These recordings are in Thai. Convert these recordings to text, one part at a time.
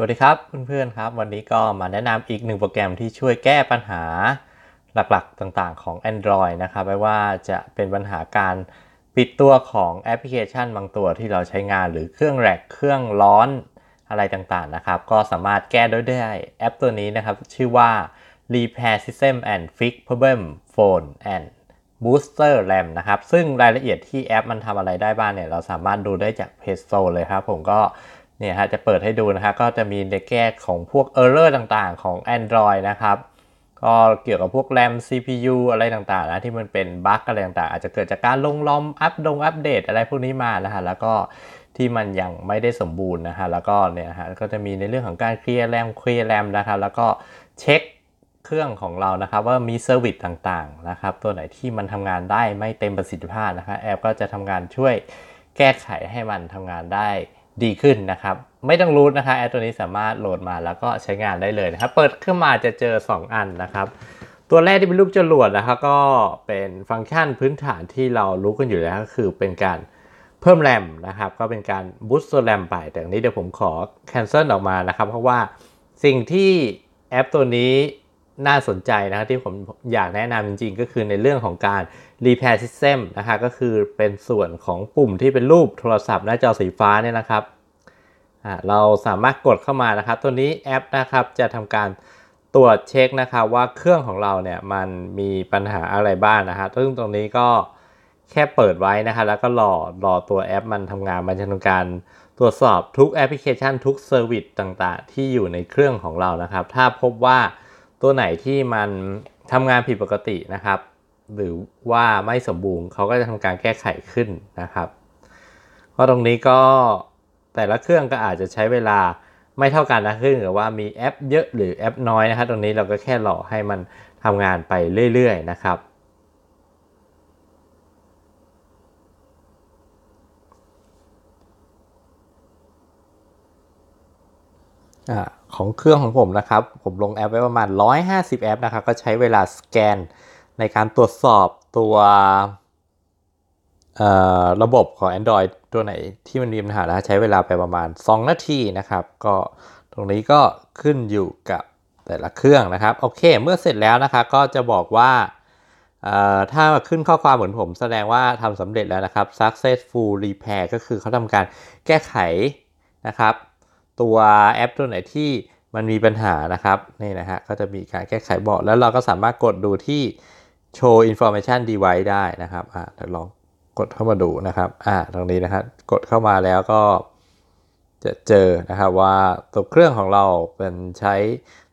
วัสดีครับเพื่อนๆครับ วันนี้ก็มาแนะนำอีกหนึ่งโปรแกรมที่ช่วยแก้ปัญหาหลักๆต่าง ๆของ Android นะครับ ไม่ว่าจะเป็นปัญหาการปิดตัวของแอปพลิเคชันบางตัวที่เราใช้งานหรือเครื่องแรกเครื่องร้อนอะไรต่างๆนะครับก็สามารถแก้ได้ด้วยแอปตัวนี้นะครับ ชื่อว่า Repair System and Fix Problem Phone and Booster RAM นะครับซึ่งรายละเอียดที่แอปมันทำอะไรได้บ้างเนี่ยเราสามารถดูได้จากเพจโซเลยครับผมก็เนี่ยฮะจะเปิดให้ดูนะฮะก็จะมีในแก้ของพวก Error ต่างๆของ Android นะครับก็เกี่ยวกับพวกแรม CPU อะไรต่างๆนะที่มันเป็นบั๊กอะไรต่างๆ อาจจะเกิดจากการลงลอมอัปดงอัปเดตอะไรพวกนี้มานะฮะแล้วก็ที่มันยังไม่ได้สมบูรณ์นะฮะแล้วก็เนี่ยฮะก็จะมีในเรื่องของการเคลียร์แรมเคลียร์แรมนะครับแล้วก็เช็คเครื่องของเรานะครับว่ามีเซอร์วิสต่างๆนะครับตัวไหนที่มันทำงานได้ไม่เต็มประสิทธิภาพนะครับแอปก็จะทำงานช่วยแก้ไขให้มันทำงานได้ดีขึ้นนะครับ ไม่ต้องรูทนะคะแอปตัวนี้สามารถโหลดมาแล้วก็ใช้งานได้เลยนะครับเปิดขึ้นมาจะเจอ 2 อันนะครับ ตัวแรกที่เป็นรูปจรวดนะครับก็เป็นฟังก์ชันพื้นฐานที่เรารู้กันอยู่แล้วก็คือเป็นการเพิ่มแรมนะครับ ก็เป็นการบูสต์แรมไป แต่นี้เดี๋ยวผมขอแคนเซิลออกมานะครับ เพราะว่าสิ่งที่แอปตัวนี้น่าสนใจนะครับที่ผมอยากแนะนำจริงๆ ก็คือในเรื่องของการ repair system นะัะก็คือเป็นส่วนของปุ่มที่เป็นรูปโทรศัพท์หน้าจอสีฟ้าเนี่ยนะครับเราสามารถกดเข้ามานะครับ ตัวนี้แอปนะครับจะทำการตรวจเช็คนะครับว่าเครื่องของเราเนี่ยมันมีปัญหาอะไรบ้างนะฮะซึ่งตรงนี้ก็แค่เปิดไว้นะครับแล้วก็รอรอตัวแอปมันทำงานมันจะทำการตรวจสอบทุกแอปพลิเคชันทุกเซอร์วิสต่างๆ ที่อยู่ในเครื่องของเรานะครับ ถ้าพบว่าตัวไหนที่มันทำงานผิดปกตินะครับ หรือว่าไม่สมบูรณ์เขาก็จะทำการแก้ไขขึ้นนะครับ เพราะตรงนี้ก็แต่ละเครื่องก็อาจจะใช้เวลาไม่เท่ากันนะขึ้นรือว่ามีแอปเยอะหรือแอปน้อยนะครับ ตรงนี้เราก็แค่หล่อให้มันทำงานไปเรื่อยๆนะครับอ่าของเครื่องของผมนะครับ ผมลงแอปไว้ประมาณ 150 แอปนะครับ ก็ใช้เวลาสแกนในการตรวจสอบตัวระบบของ Android ตัวไหนที่มันมีปัญหา้วใช้เวลาไปประมาณ 2 นาทีนะครับ ก็ตรงนี้ก็ขึ้นอยู่กับแต่ละเครื่องนะครับ โอเค เมื่อเสร็จแล้วนะคะก็จะบอกว่า ถ้าขึ้นข้อความเหมือนผมแสดงว่าทำสำเร็จแล้วนะครับ successful repair ก็คือเขาทำการแก้ไขนะครับตัวแอป ตัวไหนที่มันมีปัญหานะครับนี่นะฮะก็จะมีการแก้ไขบอกแล้วเราก็สามารถกดดูที่ show information device ได้นะครับอ่าเดี๋ยวลองกดเข้ามาดูนะครับอ่าตรงนี้นะครับกดเข้ามาแล้วก็จะเจอนะครับว่าตัวเครื่องของเราเป็นใช้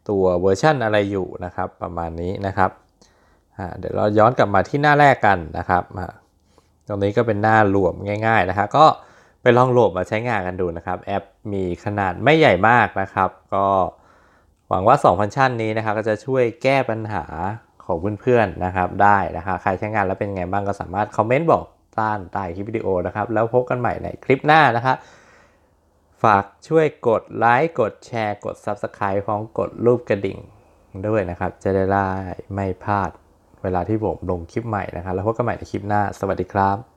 ตัวเวอร์ชันอะไรอยู่นะครับ ประมาณนี้นะครับอ่าเดี๋ยวเราย้อนกลับมาที่หน้าแรกกันนะครับตรงนี้ก็เป็นหน้ารวมง่ายๆนะครับก็ไปลองโหลดมาใช้งานกันดูนะครับแอปมีขนาดไม่ใหญ่มากนะครับ ก็หวังว่า2ฟังก์ชันนี้นะครับก็จะช่วยแก้ปัญหาของเพื่อนๆนะครับได้นะครับใครใช้งานแล้วเป็นไงบ้างก็สามารถคอมเมนต์บอกต้านใต้คลิปวิดีโอนะครับ แล้วพบกันใหม่ในคลิปหน้านะครับฝากช่วยกดไลค์กดแชร์กด Subscribe พร้อมกดรูปกระดิ่งด้วยนะครับ จะได้ไม่พลาดเวลาที่ผมลงคลิปใหม่นะครับแล้วพบกันใหม่ในคลิปหน้าสวัสดีครับ